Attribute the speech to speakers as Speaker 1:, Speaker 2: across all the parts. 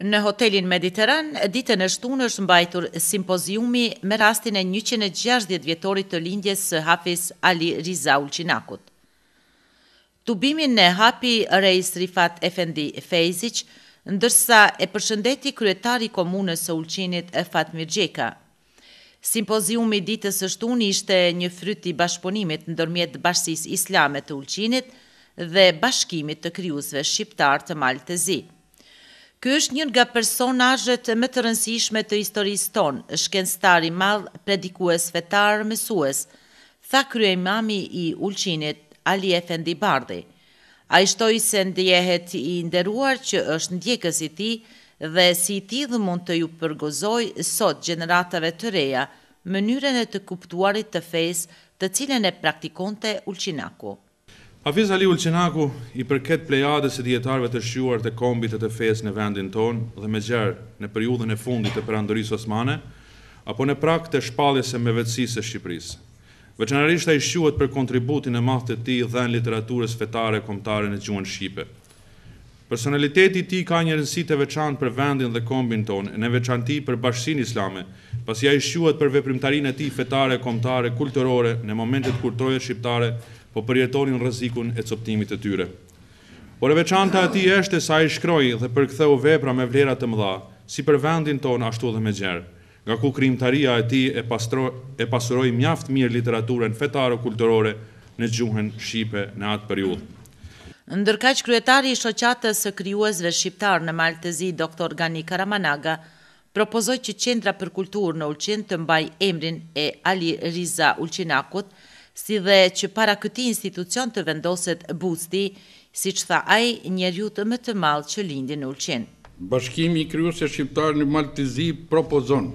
Speaker 1: Në hotelin Mediteran, ditën e shtunë është mbajtur simpoziumi me rastin e 160 vjetorit të lindjes së hafis Ali Riza Ulqinakut. Tubimin në hapi rejës Rifat Efendi Fejzic, ndërsa e përshëndeti kryetari komunës së ulqinit e Fatmir Gjeka. Simpoziumi ditës e shtunë ishte një fryti bashponimit në dërmjet bashkësis islamet të ulqinit dhe bashkimit të kryusve shqiptar të malë të zi. Ky është një nga personazhet më të rëndësishme të historisë tonë, shkencëtar i madh, predikues fetar, mësues, tha mami i Ulqinit, Ali Efendi Bardhi. Ai shtoi se ndjehet i nderuar që është ndjekës i tij dhe si i dhe mund të ju përgozoj sot gjeneratave të reja mënyrën e të kuptuarit të fejs të cilën e praktikonte Ulqinaku.
Speaker 2: Hafiz Ali Ulqinaku i përket plejadës e djetarve të shqyuar të kombit e të fesë në vendin tonë dhe me gjerë në periudhën e fundit të përandërisë osmane, apo në prak të shpalljes e mevecis e Shqipërisë. Veçanarisht a i shqyuat për kontributin e mahtë të ti dhe në literaturës fetare e komtare në gjuën Shqipe. Personaliteti ti ka një rënsit të veçan për vendin dhe kombin tonë, në veçan ti për bashkësin islame, pasi a i shqyuat për veprimtarin e ti fetare e komtare, kulturore, në momentet kultroje shqiptare, po përjetonin rrezikun e coptimit të tyre. Por e veçanta e tij është se ai shkroi dhe përktheu vepra me vlera të mëdha, si për vendin ton ashtu edhe me gjerë, Nga ku krijimtaria e tij e pastro e pasuroi mjaft mirë literaturën fetare kulturore në gjuhën shqipe në atë periudhë.
Speaker 1: Ndërkaq kryetari i shoqatës së krijuesve shqiptar në Maltezi, doktor Gani Karamanaga, propozoi që Qendra për Kulturë në Ulqin të mbajë emrin e Ali Riza Ulqinakut si dhe që para këti institucion të vendoset busti, si që tha aj njerjut më të malë që lindi në ulqin.
Speaker 3: Bashkimi i kryuse shqiptar në Maltizi propozon,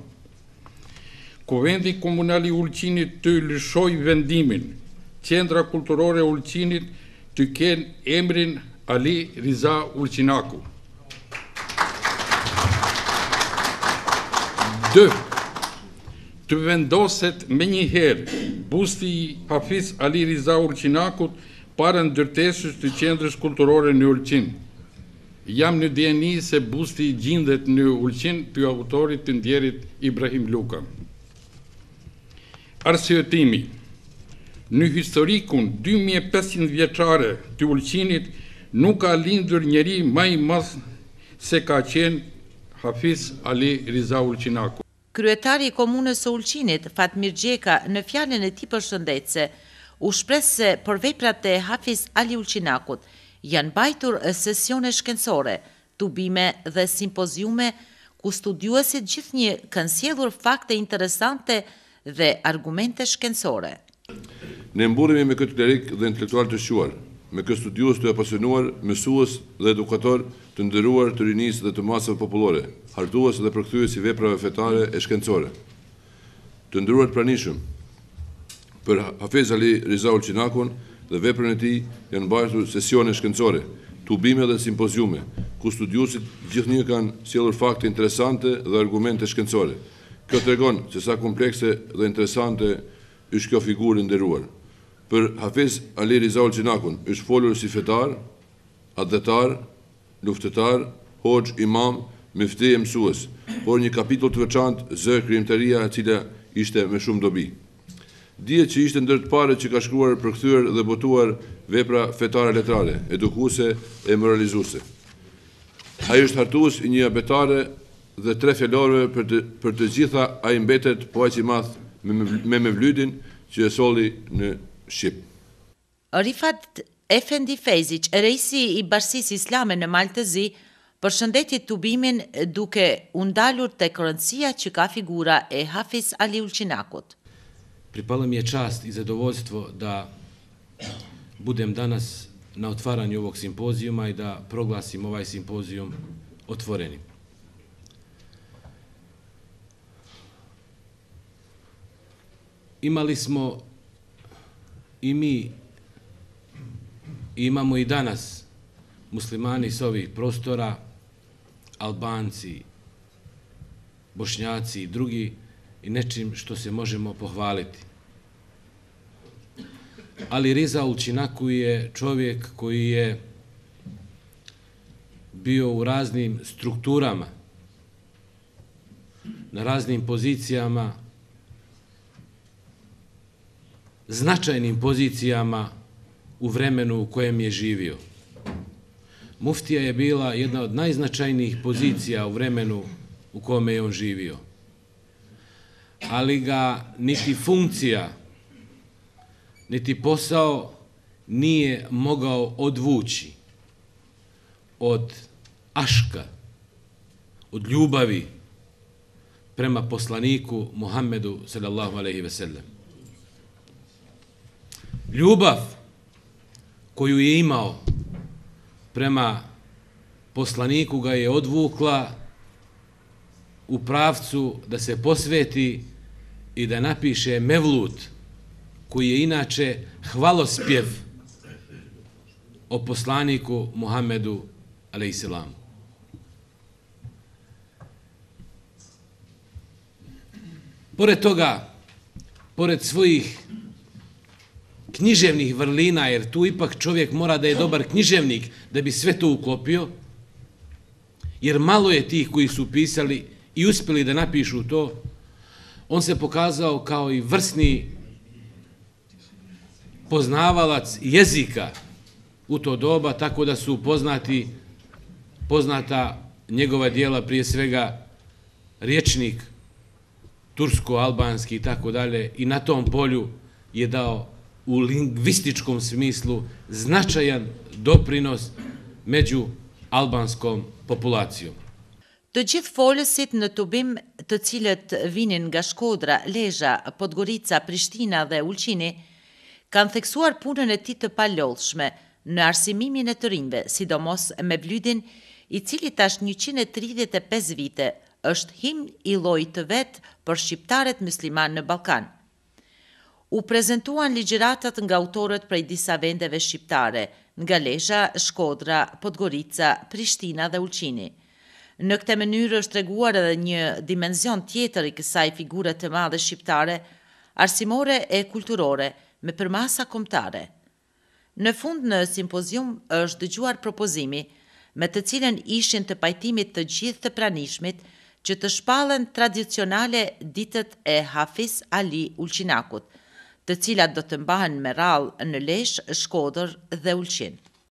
Speaker 3: Kuvendi Komunali Ulqinit të lëshoj vendimin, Qendra Kulturore Ulqinit të ken emrin Ali Riza Ulqinaku. Dëfë, të vendoset me njëherë busti i Hafiz Ali Riza Urqinakut para ndërtesës të qendrës kulturore në Ulqin. Jam në djeni se busti i gjindet në Ulqin për autorit të ndjerit Ibrahim Luka. Arsiotimi Në historikun 2500 vjeqare të Ulqinit nuk ka lindur njeri maj mas se ka qenë Hafiz Ali Riza Urqinakut.
Speaker 1: Kryetari i Komunës o Ulqinit, Fatmir Gjeka, në fjallin e ti për shëndetëse, u shpresë se për veprat e Hafiz Ali Ulqinakut janë bajtur sesione shkencore, tubime dhe simpoziume ku studiuesit gjithë një kënsjedhur fakte interesante dhe argumente shkencore.
Speaker 2: Ne mburemi me këtë klerik dhe intelektual të shuar, me këtë studiues të apasionuar, mësues dhe edukatorë, të ndëruar të rinisë dhe të masëve populore, hartuës dhe përkëthyës i veprave fetare e shkencore, të ndëruar të pranishëm për Hafez Ali Rizaul Qinakon dhe veprën e ti janë bajtur sesione shkencore, tubime dhe simpozjume, ku studiusit gjithë një kanë sjellur fakte interesante dhe argumente shkencore. Kjo të regonë që sa komplekse dhe interesante është kjo figurë ndëruar. Për Hafez Ali Rizaul Qinakon është folur si fetar, adhetar, luftëtar, hoq, imam, mëfti e mësues, por një kapitull të veçant, zë krimëtëria e cila ishte me shumë dobi. Dje që ishte ndërët pare që ka shkruar për këthyër dhe botuar vepra fetare letrale, edukuse e moralizuse. A është hartuus i një abetare dhe tre felorve për të gjitha a imbetet mbetet po a që i math me me vlydin që e soli në Shqipë.
Speaker 1: Rifat Efendi Fejzic, rejsi i barsis islame në Maltezi, përshëndetje të bimin duke undalur të kërëndësia që ka figura e Hafiz Ali Ulqinakut.
Speaker 4: Pripala mi je čast i zadovoljstvo da budem danas na otvaranju ovog simpozijuma i da proglasim ovaj simpozijum otvorenim. Imali smo i mi imamo i danas muslimani s ovih prostora, albanci, bošnjaci i drugi, i nečim što se možemo pohvaliti. Ali Riza Ulčinaku je čovjek koji je bio u raznim strukturama, na raznim pozicijama, značajnim pozicijama, u vremenu u kojem je živio. Muftija je bila jedna od najznačajnijih pozicija u vremenu u kome je on živio. Ali ga niti funkcija, niti posao nije mogao odvući od aška, od ljubavi prema poslaniku Muhammedu sallallahu alaihi ve sellem. Ljubav koju je imao prema poslaniku ga je odvukla u pravcu da se posveti i da napiše Mevlut, koji je inače hvalospjev o poslaniku Muhammedu a.s. Pored toga, pored svojih književnih vrlina, jer tu ipak čovjek mora da je dobar književnik da bi sve to ukopio, jer malo je tih koji su pisali i uspjeli da napišu to, on se pokazao kao i vrsni poznavalac jezika u to doba, tako da su poznati, poznata njegova dijela, prije svega riječnik, tursko-albanski i tako dalje, i na tom polju je dao u lingvističkom smislu značajan doprinos među albanskom populacijom.
Speaker 1: Të gjithë folësit në tubim të cilët vinin nga Shkodra, Lezha, Podgorica, Prishtina dhe Ulqini, kanë theksuar punën e ti të palodhshme në arsimimin e të rinjve, sidomos me blydin i cili tash 135 vite është him i loj të vetë për shqiptaret musliman në Balkanë u prezentuan ligjëratat nga autorët prej disa vendeve shqiptare, nga Lezhë, Shkodra, Podgorica, Prishtina dhe Ulqini. Në këtë mënyrë është treguar edhe një dimension tjetër i kësaj figure të madhe shqiptare, arsimore e kulturore me përmasa kombëtare. Në fund në simpozium është dëgjuar propozimi me të cilën ishin të pajtimit të gjithë të pranishmit që të shpallën tradicionale ditët e Hafiz Ali Ulqinakut të cilat do të mbahen me rallë në Lezhë, Shkodër dhe Ulqin.